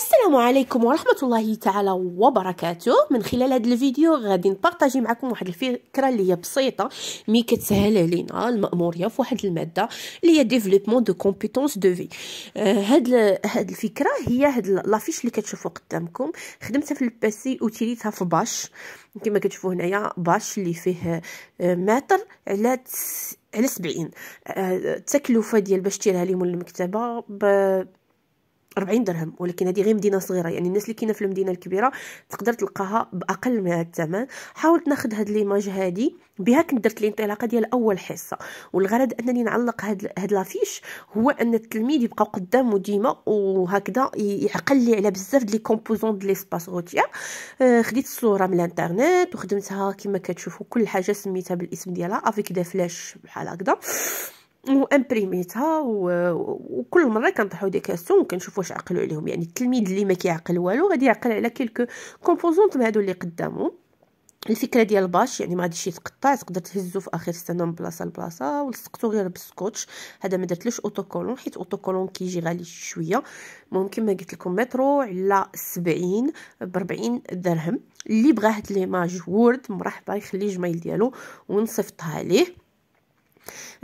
السلام عليكم ورحمة الله تعالى وبركاته من خلال هذا الفيديو غادي نبارطاجي معكم واحد الفكرة اللي هي بسيطة مي كتسهل علينا المأمورية في واحد المادة اللي هي ديفلوبمون دو كومبيتونس دو في هاد هاد الفكرة هي هاد لافيش اللي كتشوفوا قدامكم خدمتها في الباسي وتيليتها في باش كما كتشوفوا هنايا باش اللي فيه آه، متر على تس... على 70 التكلفه آه، ديال باش تيرها لي مول المكتبه ب 40 درهم ولكن هذه غير مدينه صغيره يعني الناس اللي كاينه في المدينه الكبيره تقدر تلقاها باقل من الثمن حاولت ناخذ هاد ليماج هادي بها كنت درت الانطلاقه ديال اول حصه والغرض انني نعلق هاد هاد لافيش هو ان التلميذ يبقى قدامه ديما وهكذا يعقل لي على بزاف ديال لي كومبوزون ديال ليسباس غوتيا آه خديت الصوره من الانترنت وخدمتها كما كتشوفوا كل حاجه سميتها بالاسم ديالها افيك دي فلاش بحال هكذا وامبريميتها و... وكل مره كنطيحو دي كاستون كنشوف واش عقلوا عليهم يعني التلميذ اللي ما كيعقل والو غادي يعقل على كيلكو كومبوزونط هادو اللي قدامو الفكره ديال الباش يعني ما غاديش يتقطع تقدر تهزو في اخر السنه من بلاصه لبلاصه ولصقتو غير بالسكوتش هذا ما درتلوش اوتوكولون حيت اوتوكولون كيجي غالي شويه ممكن ما قلت لكم مترو على 70 ب 40 درهم اللي بغى هاد ليماج وورد مرحبا يخلي جميل ديالو ونصيفطها ليه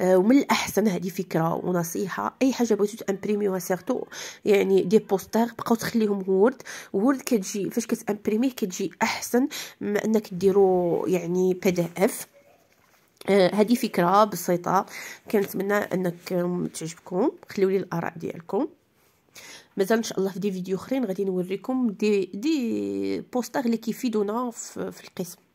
آه، ومن الاحسن هذه فكره ونصيحه اي حاجه بغيتو تامبريميوها سيرتو يعني دي بوستر بقاو تخليهم وورد وورد كتجي فاش كتامبريميه كتجي احسن من انك ديرو يعني بي دي اف هذه فكره بسيطه كنتمنى انك تعجبكم خليو لي الاراء ديالكم مازال ان شاء الله في دي فيديو اخرين غادي نوريكم دي دي بوستر اللي كيفيدونا في, في القسم